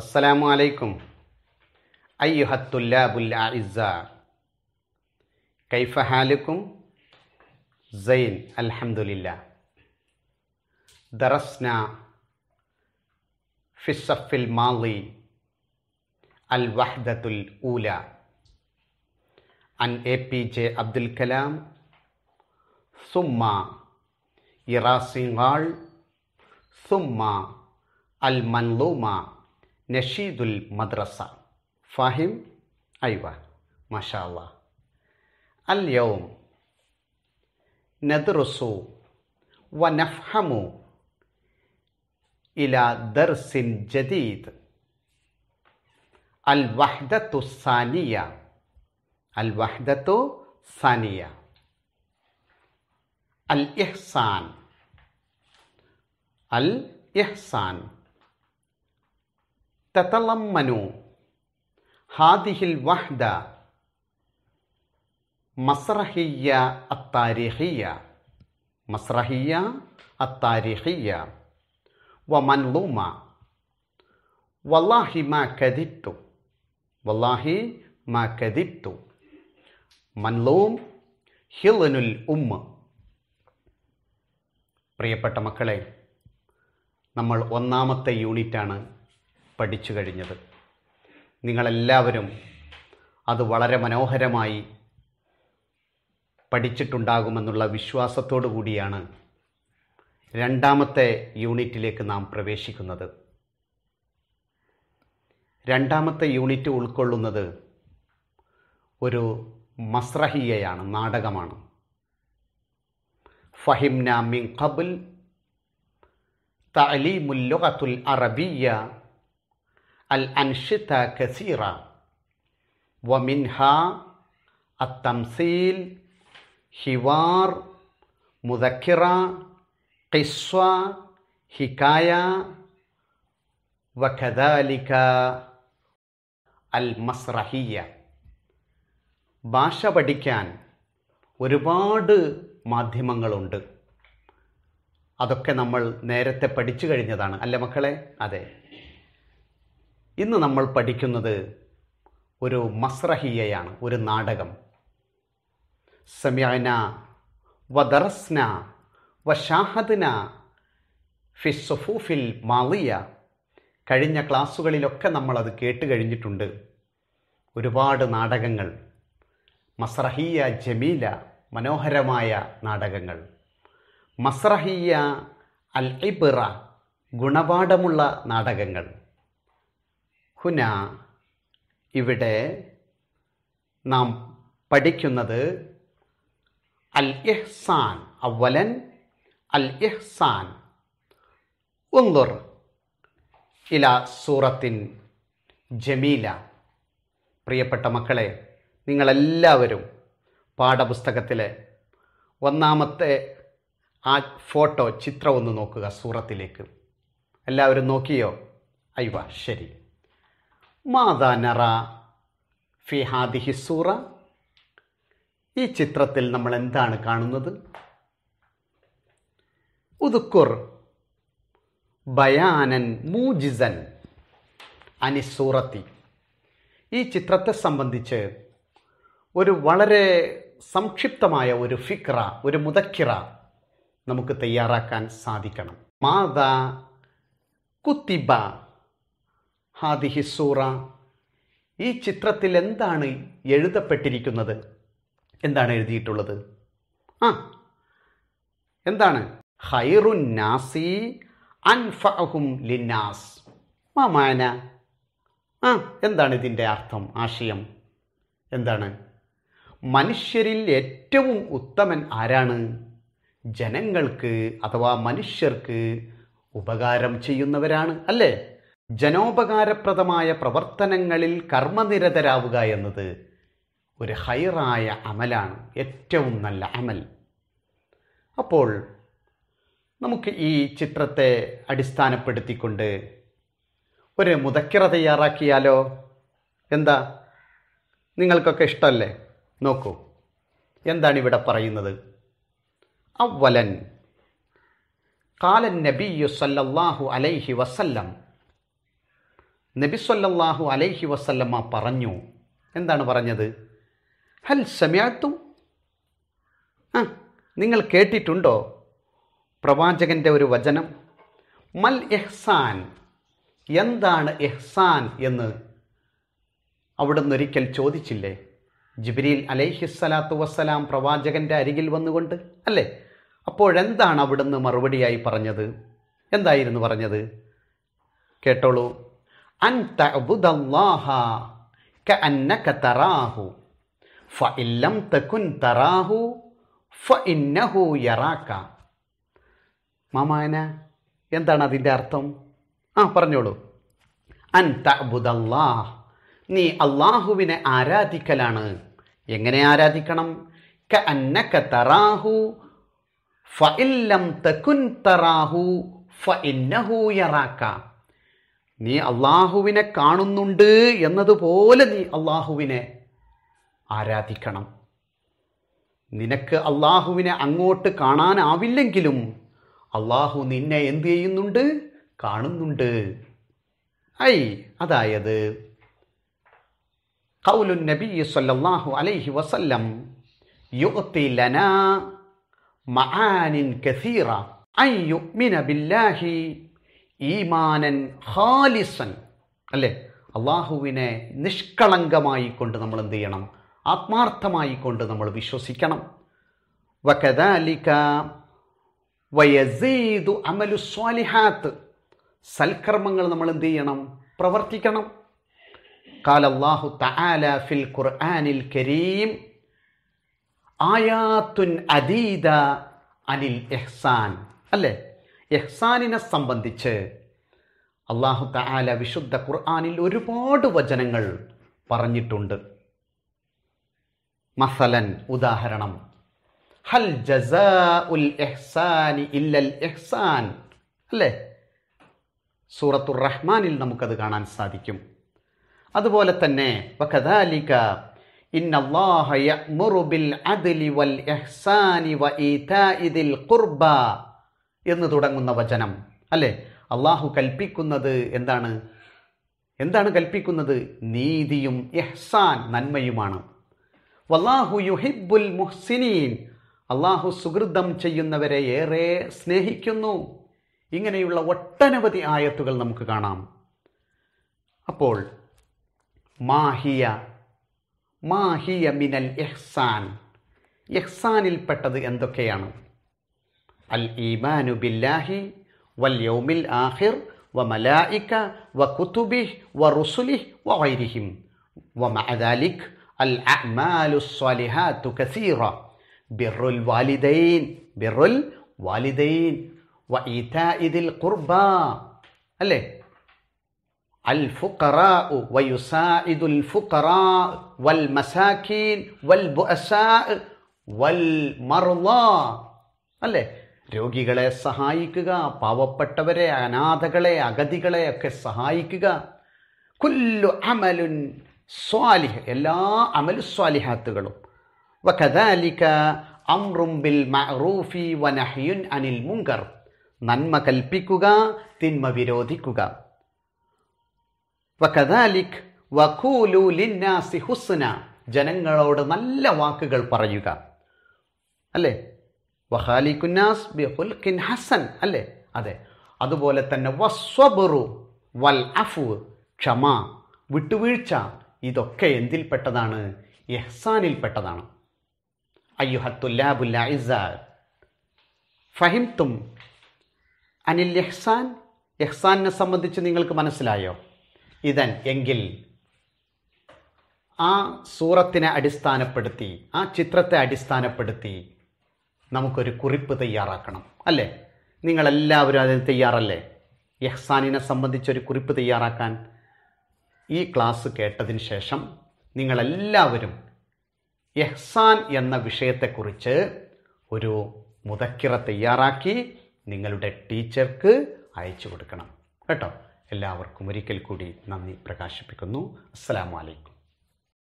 السلام عليكم أيها الطلاب الأعزاء كيف حالكم؟ زين الحمد لله درسنا في الصف الماضي الوحدة الأولى عن اي بي جي عبد الكلام ثم إيراسينغال ثم المنلومة نشيد المدرسة فاهم؟ أيوة ما شاء الله اليوم ندرس ونفهم إلى درس جديد الوحدة الثانية الوحدة الثانية الإحسان الإحسان തത്തളമ്മനു ഹാദിഹിൽ വഹ്ദ മസ്രഹിയ അത്താരിഹിയ മസ്രഹിയ അത്താരിഹിയ വമൻലൂമ വല്ലാഹി മാ കദിത്തു വല്ലാഹി മാ കദിത്തു മൻലൂം ഹിലനുൽ ഉമ്മ പ്രിയപ്പെട്ട മക്കളെ നമ്മൾ ഒന്നാമത്തെ യൂണിറ്റാണ് പഠിച്ചു കഴിഞ്ഞത് നിങ്ങളെല്ലാവരും അത് വളരെ മനോഹരമായി പഠിച്ചിട്ടുണ്ടാകുമെന്നുള്ള വിശ്വാസത്തോടു കൂടിയാണ് രണ്ടാമത്തെ യൂണിറ്റിലേക്ക് നാം പ്രവേശിക്കുന്നത് രണ്ടാമത്തെ യൂണിറ്റ് ഉൾക്കൊള്ളുന്നത് ഒരു മസ്രഹീയയാണ് നാടകമാണ് ഫഹിംന മിൻ ഖബുൽ തലീമുൽ അറബിയ കസീറ كثيرة അത്തംസീൽ ഹിവാർ حوار مذكرة قصة حكاية അൽ മസ്റഹിയ ഭാഷ പഠിക്കാൻ ഒരുപാട് മാധ്യമങ്ങളുണ്ട് അതൊക്കെ നമ്മൾ നേരത്തെ പഠിച്ചു കഴിഞ്ഞതാണ് അല്ലേ മക്കളെ അതെ ഇന്ന് നമ്മൾ പഠിക്കുന്നത് ഒരു മസ്രഹിയയാണ് ഒരു നാടകം സമയന വദർസ്ന വഷാഹദ്ന ഫിസ്സഫൂഫിൽ മാളിയ കഴിഞ്ഞ ക്ലാസ്സുകളിലൊക്കെ നമ്മളത് കേട്ട് കഴിഞ്ഞിട്ടുണ്ട് ഒരുപാട് നാടകങ്ങൾ മസ്രഹിയ ജമീല മനോഹരമായ നാടകങ്ങൾ മസ്രഹിയ അൽ ഇബ്ര ഗുണപാഠമുള്ള നാടകങ്ങൾ ഹുന ഇവിടെ നാം പഠിക്കുന്നത് അൽ ഇഹ്സാൻ അവലൻ അൽ ഇഹ്സാൻ ഉന്ദുർ ഇല സൂറത്തിൻ ജമീല പ്രിയപ്പെട്ട മക്കളെ നിങ്ങളെല്ലാവരും പാഠപുസ്തകത്തിലെ ഒന്നാമത്തെ ആ ഫോട്ടോ ചിത്രം ഒന്ന് നോക്കുക സൂറത്തിലേക്ക് എല്ലാവരും നോക്കിയോ അയ്യ ശരി മാതാ നറ ഫി ഹാദിഹി സൂറ ഈ ചിത്രത്തിൽ നമ്മൾ എന്താണ് കാണുന്നത് ഉദുക്കുർ ബയാനൻ മൂജിസൻ അനിസൂറത്തി ഈ ചിത്രത്തെ സംബന്ധിച്ച് ഒരു വളരെ സംക്ഷിപ്തമായ ഒരു ഫിക്ര ഒരു മുതക്കിറ നമുക്ക് തയ്യാറാക്കാൻ സാധിക്കണം മാതാ കുത്തിബ ഹാദിഹിസൂറ സൂറ ഈ ചിത്രത്തിൽ എന്താണ് എഴുതപ്പെട്ടിരിക്കുന്നത് എന്താണ് എഴുതിയിട്ടുള്ളത് ആ എന്താണ് ഹൈറു നാസി അൻഫഅഹും ലിന്നാസ് മാമാന ആ എന്താണ് ഇതിൻ്റെ അർത്ഥം ആശയം എന്താണ് മനുഷ്യരിൽ ഏറ്റവും ഉത്തമൻ ആരാണ് ജനങ്ങൾക്ക് അഥവാ മനുഷ്യർക്ക് ഉപകാരം ചെയ്യുന്നവരാണ് അല്ലേ ജനോപകാരപ്രദമായ പ്രവർത്തനങ്ങളിൽ കർമ്മനിരതരാവുക എന്നത് ഒരു ഹൈറായ അമലാണ് ഏറ്റവും നല്ല അമൽ അപ്പോൾ നമുക്ക് ഈ ചിത്രത്തെ അടിസ്ഥാനപ്പെടുത്തിക്കൊണ്ട് ഒരു മുതക്കിറ തയ്യാറാക്കിയാലോ എന്താ നിങ്ങൾക്കൊക്കെ ഇഷ്ടമല്ലേ നോക്കൂ എന്താണ് ഇവിടെ പറയുന്നത് അവലൻ കാലൻ നബിയു സല്ലാഹു അലൈഹി വസല്ലം നബിസ്വല്ലാഹു അലൈഹി വസല്ലമ്മ പറഞ്ഞു എന്താണ് പറഞ്ഞത് ഹൽ സമയാത്തു ആ നിങ്ങൾ കേട്ടിട്ടുണ്ടോ പ്രവാചകൻ്റെ ഒരു വചനം മൽ എഹ്സാൻ എന്താണ് എഹ്സാൻ എന്ന് അവിടുന്ന് ഒരിക്കൽ ചോദിച്ചില്ലേ അലൈഹി അലൈഹിസ്സലാത്തു വസ്സലാം പ്രവാചകൻ്റെ അരികിൽ വന്നുകൊണ്ട് അല്ലേ അപ്പോഴെന്താണ് അവിടുന്ന് മറുപടിയായി പറഞ്ഞത് എന്തായിരുന്നു പറഞ്ഞത് കേട്ടോളൂ കഅന്നക തറാഹു തകുൻ തറാഹു ഫഇന്നഹു യറാക മാമാന എന്താണ് അതിൻ്റെ അർത്ഥം ആ പറഞ്ഞോളൂ അൻ തഅബുദല്ലാഹ് നീ അള്ളാഹുവിനെ ആരാധിക്കലാണ് എങ്ങനെ ആരാധിക്കണം ക അന്നക തറാഹു ഇല്ലം തകുൻ തറാഹു ഫഇന്നഹു യറാക നീ അള്ളാഹുവിനെ കാണുന്നുണ്ട് എന്നതുപോലെ നീ അള്ളാഹുവിനെ ആരാധിക്കണം നിനക്ക് അള്ളാഹുവിനെ അങ്ങോട്ട് കാണാനാവില്ലെങ്കിലും അള്ളാഹു നിന്നെ എന്തു ചെയ്യുന്നുണ്ട് കാണുന്നുണ്ട് ഐ അതായത് കൗലു നബി സല്ലാഹു അലൈഹി വസല്ലം യുക്തി ലന മഹാനിൻ കസീറ ഐ യുഗ്മിന ബില്ലാഹി ഈമാനൻ ഹാലിസൻ അല്ലേ അള്ളാഹുവിനെ നിഷ്കളങ്കമായി കൊണ്ട് നമ്മൾ എന്ത് ചെയ്യണം ആത്മാർത്ഥമായി കൊണ്ട് നമ്മൾ വിശ്വസിക്കണം വകദാലിക വയസീതു അമലു സ്വാലിഹാത്ത് സൽക്കർമ്മങ്ങൾ നമ്മൾ എന്ത് ചെയ്യണം പ്രവർത്തിക്കണം قال الله تعالى في القرآن الكريم آيات عديدة عن അല്ലേ എഹ്സാനിനെ സംബന്ധിച്ച് അള്ളാഹു തആല വിശുദ്ധ ഖുർആാനിൽ ഒരുപാട് വചനങ്ങൾ പറഞ്ഞിട്ടുണ്ട് മസലൻ ഉദാഹരണം ഹൽ ജസാ ഉൽ എഹ്സാനി ഇല്ലൽ എഹ്സാൻ അല്ലേ സൂറത്തുർ റഹ്മാനിൽ നമുക്കത് കാണാൻ സാധിക്കും അതുപോലെ തന്നെ വകദാലിക ഇന്ന അല്ലാഹ ബിൽ അദ്ലി വൽ ഇഹ്സാനി വ ഈതാഇദിൽ ഖുർബ എന്ന് തുടങ്ങുന്ന വചനം അല്ലേ അള്ളാഹു കൽപ്പിക്കുന്നത് എന്താണ് എന്താണ് കൽപ്പിക്കുന്നത് നീതിയും എഹ്സാൻ നന്മയുമാണ് വല്ലാഹു യുഹിബുൽ മുഹ്സിനീൻ അള്ളാഹു സുഹൃതം ചെയ്യുന്നവരെ ഏറെ സ്നേഹിക്കുന്നു ഇങ്ങനെയുള്ള ഒട്ടനവധി ആയത്തുകൾ നമുക്ക് കാണാം അപ്പോൾ മാഹിയ മാഹിയ മിനൽ എഹ്സാൻ എഹ്സാനിൽപ്പെട്ടത് എന്തൊക്കെയാണ് الإيمان بالله واليوم الآخر وملائكة وكتبه ورسله وغيرهم ومع ذلك الأعمال الصالحات كثيرة بر الوالدين بر الوالدين وإيتاء ذي القربى الفقراء ويساعد الفقراء والمساكين والبؤساء والمرضى الله രോഗികളെ സഹായിക്കുക പാവപ്പെട്ടവരെ അനാഥകളെ അഗതികളെ ഒക്കെ സഹായിക്കുക കുല്ലു അമലുൻ സ്വാലിഹ് എല്ലാ അമലു സ്വാലിഹാത്തുകളും വഖദാലിക അംറും ബിൽ മഅറൂഫി വനഹ്യുൻ അനിൽ മുങ്കർ നന്മ കൽപ്പിക്കുക തിന്മ വിരോധിക്കുക വഖദാലിക് വഖൂലു ലിന്നാസി ഹുസ്ന ജനങ്ങളോട് നല്ല വാക്കുകൾ പറയുക അല്ലേ വഹാലിക്കുന്നാസ് ബി ഹസൻ അല്ലേ അതെ അതുപോലെ തന്നെ വസ്വബറു വൽ അഫു ക്ഷമ വിട്ടുവീഴ്ച ഇതൊക്കെ എന്തിൽപ്പെട്ടതാണ് എഹ്സാനിൽപ്പെട്ടതാണ് അയ്യുഹത്തുല്ലാബുല്ല ഫഹിംതും അനിൽ എഹ്സാൻ എഹ്സാനിനെ സംബന്ധിച്ച് നിങ്ങൾക്ക് മനസ്സിലായോ ഇതൻ എങ്കിൽ ആ സൂറത്തിനെ അടിസ്ഥാനപ്പെടുത്തി ആ ചിത്രത്തെ അടിസ്ഥാനപ്പെടുത്തി നമുക്കൊരു കുറിപ്പ് തയ്യാറാക്കണം അല്ലേ നിങ്ങളെല്ലാവരും അതിന് തയ്യാറല്ലേ യഹ്സാനിനെ സംബന്ധിച്ചൊരു കുറിപ്പ് തയ്യാറാക്കാൻ ഈ ക്ലാസ് കേട്ടതിന് ശേഷം നിങ്ങളെല്ലാവരും യഹ്സാൻ എന്ന വിഷയത്തെക്കുറിച്ച് ഒരു മുതക്കിറ തയ്യാറാക്കി നിങ്ങളുടെ ടീച്ചർക്ക് അയച്ചു കൊടുക്കണം കേട്ടോ എല്ലാവർക്കും ഒരിക്കൽ കൂടി നന്ദി പ്രകാശിപ്പിക്കുന്നു വലൈക്കും